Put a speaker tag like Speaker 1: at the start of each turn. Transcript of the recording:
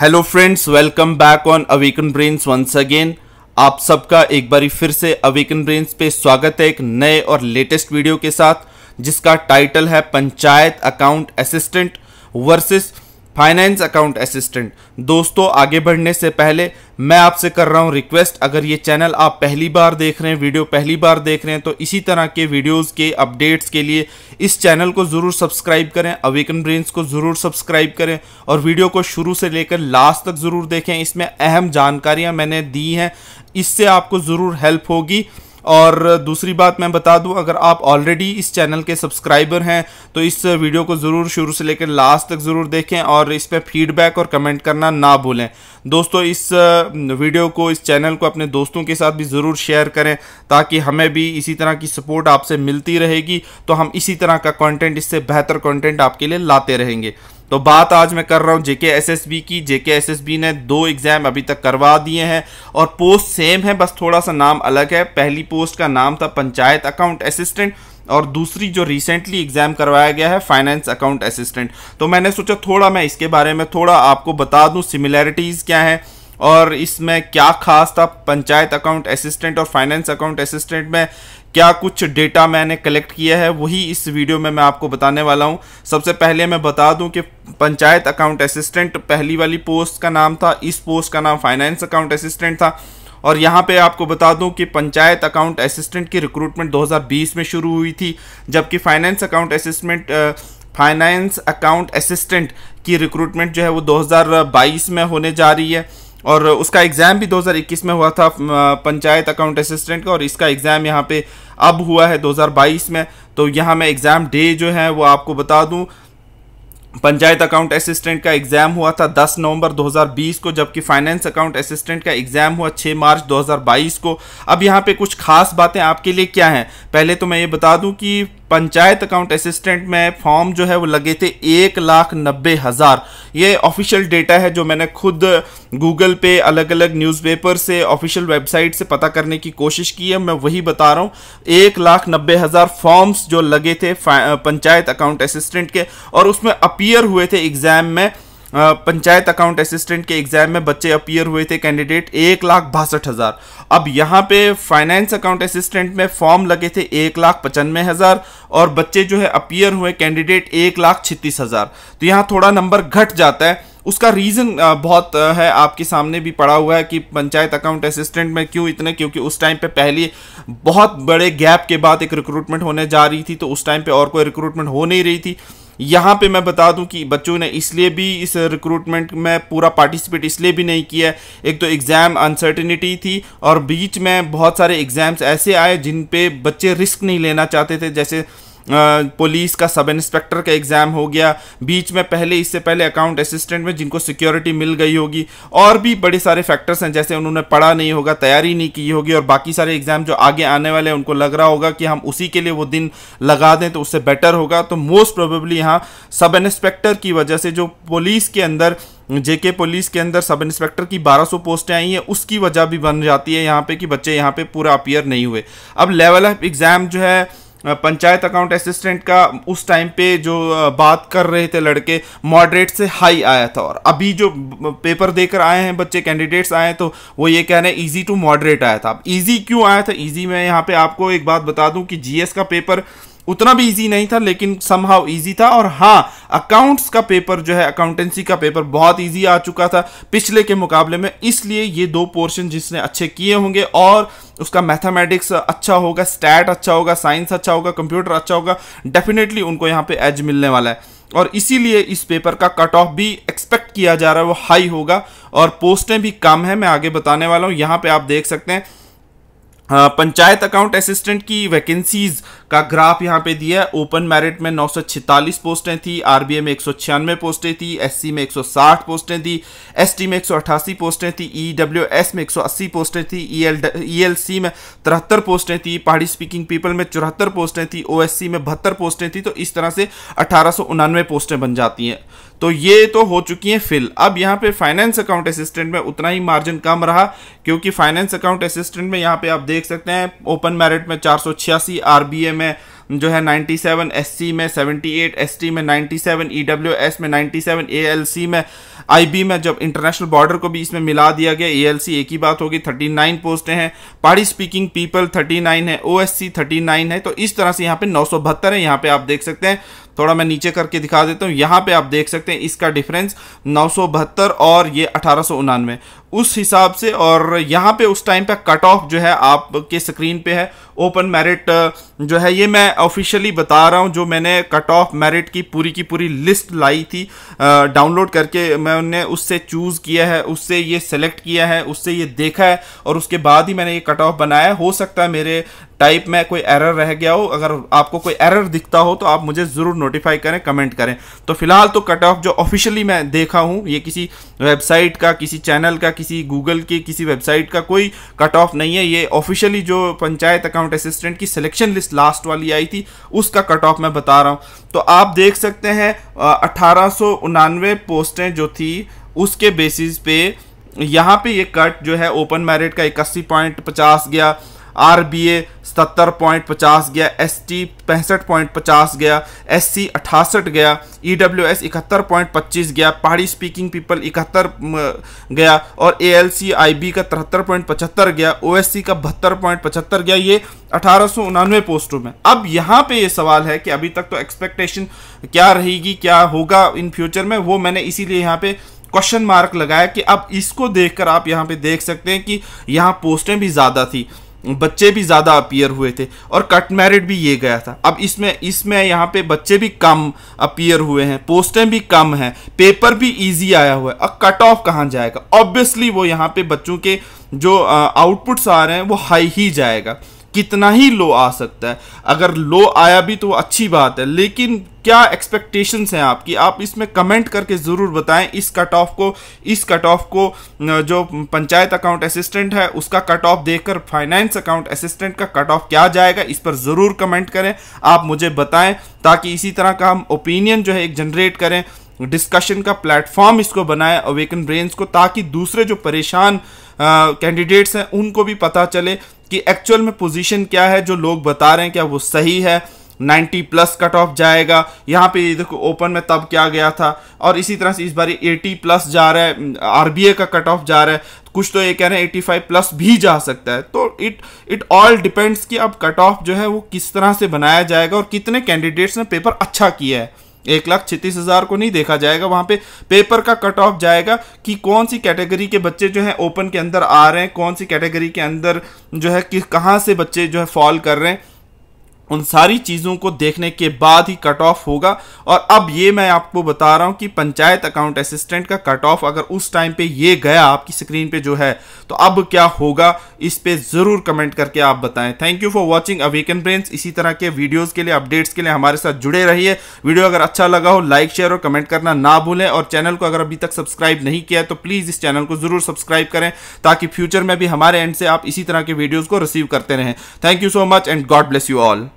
Speaker 1: hello friends welcome back on Awaken Brains once again आप सबका एक बारी फिर से अवेकन ब्रेन्स पे स्वागत है एक नए और लेटेस्ट वीडियो के साथ जिसका टाइटल है panchayat account assistant versus finance account assistant दोस्तों आगे बढ़ने से पहले मैं आपसे कर रहा हूं रिक्वेस्ट अगर ये चैनल आप पहली बार देख रहे हैं वीडियो पहली बार देख रहे हैं तो इसी तरह के वीडियोस के अपडेट्स के लिए इस चैनल को ज़रूर सब्सक्राइब करें अवेकन ब्रेन्स को ज़रूर सब्सक्राइब करें और वीडियो को शुरू से लेकर लास्ट तक ज़रूर देखें इसमें अहम जानकारियाँ मैंने दी हैं इससे आपको ज़रूर हेल्प होगी और दूसरी बात मैं बता दूं अगर आप ऑलरेडी इस चैनल के सब्सक्राइबर हैं तो इस वीडियो को ज़रूर शुरू से लेकर लास्ट तक ज़रूर देखें और इस पर फीडबैक और कमेंट करना ना भूलें दोस्तों इस वीडियो को इस चैनल को अपने दोस्तों के साथ भी ज़रूर शेयर करें ताकि हमें भी इसी तरह की सपोर्ट आपसे मिलती रहेगी तो हम इसी तरह का कॉन्टेंट इससे बेहतर कॉन्टेंट आपके लिए लाते रहेंगे तो बात आज मैं कर रहा हूँ जेके एस की जेके एस ने दो एग्ज़ाम अभी तक करवा दिए हैं और पोस्ट सेम है बस थोड़ा सा नाम अलग है पहली पोस्ट का नाम था पंचायत अकाउंट असिस्टेंट और दूसरी जो रिसेंटली एग्ज़ाम करवाया गया है फाइनेंस अकाउंट असिस्टेंट तो मैंने सोचा थोड़ा मैं इसके बारे में थोड़ा आपको बता दूँ सिमिलैरिटीज़ क्या हैं और इसमें क्या खास था पंचायत अकाउंट असिस्टेंट और फाइनेंस अकाउंट असिस्टेंट में क्या कुछ डेटा मैंने कलेक्ट किया है वही इस वीडियो में मैं आपको बताने वाला हूं सबसे पहले मैं बता दूं कि पंचायत अकाउंट असिस्टेंट पहली वाली पोस्ट का नाम था इस पोस्ट का नाम फाइनेंस अकाउंट असिस्टेंट था और यहाँ पे आपको बता दूं कि पंचायत अकाउंट असिस्टेंट की रिक्रूटमेंट 2020 में शुरू हुई थी जबकि finance account assistant finance account assistant की रिक्रूटमेंट जो है वो 2022 में होने जा रही है और उसका एग्ज़ाम भी 2021 में हुआ था पंचायत अकाउंट असिस्टेंट का और इसका एग्ज़ाम यहाँ पे अब हुआ है 2022 में तो यहाँ मैं एग्ज़ाम डे जो है वो आपको बता दूँ पंचायत अकाउंट असिस्टेंट का एग्ज़ाम हुआ था 10 नवंबर 2020 को जबकि फाइनेंस अकाउंट असिस्टेंट का एग्ज़ाम हुआ 6 मार्च 2022 को अब यहाँ पे कुछ खास बातें आपके लिए क्या हैं पहले तो मैं ये बता दूं कि पंचायत अकाउंट असिस्टेंट में फॉर्म जो है वो लगे थे एक लाख नब्बे हज़ार ये ऑफिशियल डेटा है जो मैंने खुद गूगल पे अलग अलग न्यूज़पेपर से ऑफिशियल वेबसाइट से पता करने की कोशिश की है मैं वही बता रहा हूँ एक लाख नब्बे हज़ार फॉर्म्स जो लगे थे पंचायत अकाउंट असिस्टेंट के और उसमें अपियर हुए थे एग्ज़ाम में पंचायत अकाउंट असिस्टेंट के एग्जाम में बच्चे अपियर हुए थे कैंडिडेट एक लाख बासठ हज़ार अब यहाँ पे फाइनेंस अकाउंट असिस्टेंट में फॉर्म लगे थे एक लाख पचानवे हज़ार और बच्चे जो है अपियर हुए कैंडिडेट एक लाख छत्तीस हज़ार तो यहाँ थोड़ा नंबर घट जाता है उसका रीज़न बहुत है आपके सामने भी पड़ा हुआ है कि पंचायत अकाउंट असिस्टेंट में क्यों इतने क्योंकि उस टाइम पे पहली बहुत बड़े गैप के बाद एक रिक्रूटमेंट होने जा रही थी तो उस टाइम पे और कोई रिक्रूटमेंट हो नहीं रही थी यहाँ पे मैं बता दूं कि बच्चों ने इसलिए भी इस रिक्रूटमेंट में पूरा पार्टिसिपेट इसलिए भी नहीं किया एक तो एग्ज़ाम अनसर्टिनिटी थी और बीच में बहुत सारे एग्ज़ाम्स ऐसे आए जिन पे बच्चे रिस्क नहीं लेना चाहते थे जैसे पुलिस का सब इंस्पेक्टर का एग्ज़ाम हो गया बीच में पहले इससे पहले अकाउंट असिस्टेंट में जिनको सिक्योरिटी मिल गई होगी और भी बड़े सारे फैक्टर्स हैं जैसे उन्होंने पढ़ा नहीं होगा तैयारी नहीं की होगी और बाकी सारे एग्ज़ाम जो आगे आने वाले हैं उनको लग रहा होगा कि हम उसी के लिए वो दिन लगा दें तो उससे बेटर होगा तो मोस्ट प्रोबेबली यहाँ सब इंस्पेक्टर की वजह से जो पुलिस के अंदर जेके पुलिस के अंदर सब इंस्पेक्टर की 1200 पोस्टें आई हैं उसकी वजह भी बन जाती है यहाँ पे कि बच्चे यहाँ पे पूरा अपियर नहीं हुए अब लेवल ऑफ एग्ज़ाम जो है पंचायत अकाउंट असिस्टेंट का उस टाइम पे जो बात कर रहे थे लड़के मॉडरेट से हाई आया था और अभी जो पेपर देकर आए हैं बच्चे कैंडिडेट्स आए हैं तो वो ये कह रहे हैं ईजी टू मॉडरेट आया था अब ईजी क्यों आया था ईजी मैं यहाँ पे आपको एक बात बता दूँ कि जीएस का पेपर उतना भी इजी नहीं था लेकिन समहाउ इजी था और हाँ अकाउंट्स का पेपर जो है अकाउंटेंसी का पेपर बहुत इजी आ चुका था पिछले के मुकाबले में इसलिए ये दो पोर्शन जिसने अच्छे किए होंगे और उसका मैथमेटिक्स अच्छा होगा स्टैट अच्छा होगा साइंस अच्छा होगा कंप्यूटर अच्छा होगा डेफिनेटली उनको यहाँ पे एज मिलने वाला है और इसीलिए इस पेपर का कट ऑफ भी एक्सपेक्ट किया जा रहा है वो हाई होगा और पोस्टें भी कम है मैं आगे बताने वाला हूँ यहाँ पे आप देख सकते हैं पंचायत अकाउंट असिस्टेंट की वैकेंसीज का ग्राफ यहाँ पे दिया है ओपन मेरिट में नौ पोस्टें थी आरबीए में एक पोस्टें थी एससी में 160 पोस्टें थी एसटी में 188 पोस्टें थी ईडब्ल्यूएस में 180 पोस्टें थी ईएलसी में तिहत्तर पोस्टें थी पहाड़ी स्पीकिंग पीपल में चौहत्तर पोस्टें थी ओएससी में बहत्तर पोस्टें थी तो इस तरह से अठारह पोस्टें बन जाती हैं तो ये तो हो चुकी हैं फिल अब यहाँ पे फाइनेंस अकाउंट असिस्टेंट में उतना ही मार्जिन कम रहा क्योंकि फाइनेंस अकाउंट असिस्टेंट में यहाँ पे आप देख सकते हैं ओपन मेरिट में चार सौ छियासी आरबीए में में जो है 97 एससी में 78 एसटी में 97 ईडब्ल्यूएस e में 97 एएलसी में आईबी में जब इंटरनेशनल बॉर्डर को भी इसमें मिला दिया गया एएलसी एक ही बात होगी 39 नाइन पोस्टें हैं पहाड़ी स्पीकिंग पीपल 39 है ओएससी 39 है तो इस तरह से यहाँ पे नौ है यहाँ पे आप देख सकते हैं थोड़ा मैं नीचे करके दिखा देता हूँ यहाँ पे आप देख सकते हैं इसका डिफरेंस नौ और ये अठारह उस हिसाब से और यहाँ पे उस टाइम पे कट ऑफ जो है आपके स्क्रीन पे है ओपन मेरिट जो है ये मैं ऑफिशियली बता रहा हूँ जो मैंने कट ऑफ मेरिट की पूरी की पूरी लिस्ट लाई थी डाउनलोड करके मैंने उससे चूज़ किया है उससे ये सेलेक्ट किया है उससे ये देखा है और उसके बाद ही मैंने ये कट ऑफ बनाया हो सकता है मेरे टाइप में कोई एरर रह गया हो अगर आपको कोई एरर दिखता हो तो आप मुझे ज़रूर नोटिफाई करें कमेंट करें तो फिलहाल तो कट ऑफ जो ऑफिशियली मैं देखा हूँ ये किसी वेबसाइट का किसी चैनल का किसी किसी गूगल के किसी वेबसाइट का कोई कट ऑफ नहीं है ये ऑफिशियली जो पंचायत अकाउंट असिस्टेंट की सिलेक्शन लिस्ट लास्ट वाली आई थी उसका कट ऑफ मैं बता रहा हूँ तो आप देख सकते हैं अठारह पोस्टें जो थी उसके बेसिस पे यहाँ पे ये कट जो है ओपन मेरिट का इक्यासी पॉइंट पचास गया आर बी ए सत्तर पॉइंट पचास गया एस टी पैंसठ पॉइंट पचास गया एस सी अठासठ गया ई डब्ल्यू एस इकहत्तर पॉइंट पच्चीस गया पहाड़ी स्पीकिंग पीपल इकहत्तर गया और A L C I B का तिहत्तर पॉइंट पचहत्तर गया ओ एस सी का बहत्तर पॉइंट पचहत्तर गया ये अठारह सौ उनानवे पोस्टों में अब यहाँ पे ये सवाल है कि अभी तक तो एक्सपेक्टेशन क्या रहेगी क्या होगा इन फ्यूचर में वो मैंने इसीलिए यहाँ पे क्वेश्चन मार्क लगाया कि अब इसको देखकर आप यहाँ पे देख सकते हैं कि यहाँ पोस्टें भी ज़्यादा थी बच्चे भी ज़्यादा अपीयर हुए थे और कट मैरिड भी ये गया था अब इसमें इसमें यहाँ पे बच्चे भी कम अपीयर हुए हैं पोस्टें भी कम हैं पेपर भी इजी आया हुआ है अब कट ऑफ कहाँ जाएगा ऑब्वियसली वो यहाँ पे बच्चों के जो आउटपुट्स आ रहे हैं वो हाई ही जाएगा कितना ही लो आ सकता है अगर लो आया भी तो अच्छी बात है लेकिन क्या एक्सपेक्टेशंस हैं आपकी आप इसमें कमेंट करके ज़रूर बताएं इस कट ऑफ को इस कट ऑफ को जो पंचायत अकाउंट असिस्टेंट है उसका कट ऑफ देखकर फाइनेंस अकाउंट असिस्टेंट का कट ऑफ क्या जाएगा इस पर ज़रूर कमेंट करें आप मुझे बताएं ताकि इसी तरह का हम ओपिनियन जो है एक जनरेट करें डिस्कशन का प्लेटफॉर्म इसको बनाएं अवेकन ब्रेन्स को ताकि दूसरे जो परेशान कैंडिडेट्स हैं उनको भी पता चले कि एक्चुअल में पोजीशन क्या है जो लोग बता रहे हैं क्या वो सही है 90 प्लस कट ऑफ जाएगा यहाँ पे देखो ओपन में तब क्या गया था और इसी तरह से इस बार 80 प्लस जा रहा है आरबीए का कट ऑफ जा रहा है कुछ तो ये कह रहे हैं 85 प्लस भी जा सकता है तो इट इट ऑल डिपेंड्स कि अब कट ऑफ जो है वो किस तरह से बनाया जाएगा और कितने कैंडिडेट्स ने पेपर अच्छा किया है एक लाख छत्तीस हज़ार को नहीं देखा जाएगा वहां पे पेपर का कट ऑफ जाएगा कि कौन सी कैटेगरी के बच्चे जो हैं ओपन के अंदर आ रहे हैं कौन सी कैटेगरी के अंदर जो है कि कहाँ से बच्चे जो है फॉल कर रहे हैं उन सारी चीज़ों को देखने के बाद ही कट ऑफ होगा और अब ये मैं आपको बता रहा हूँ कि पंचायत अकाउंट असिस्टेंट का कट ऑफ अगर उस टाइम पे ये गया आपकी स्क्रीन पे जो है तो अब क्या होगा इस पे ज़रूर कमेंट करके आप बताएं thank you for watching Awaken Brains इसी तरह के वीडियोस के लिए अपडेट्स के लिए हमारे साथ जुड़े रहिए वीडियो अगर अच्छा लगा हो लाइक शेयर और कमेंट करना ना भूलें और चैनल को अगर अभी तक सब्सक्राइब नहीं किया है तो प्लीज़ इस चैनल को ज़रूर सब्सक्राइब करें ताकि फ्यूचर में भी हमारे एंड से आप इसी तरह के वीडियोज़ को रिसीव करते रहें thank you so much and God bless you all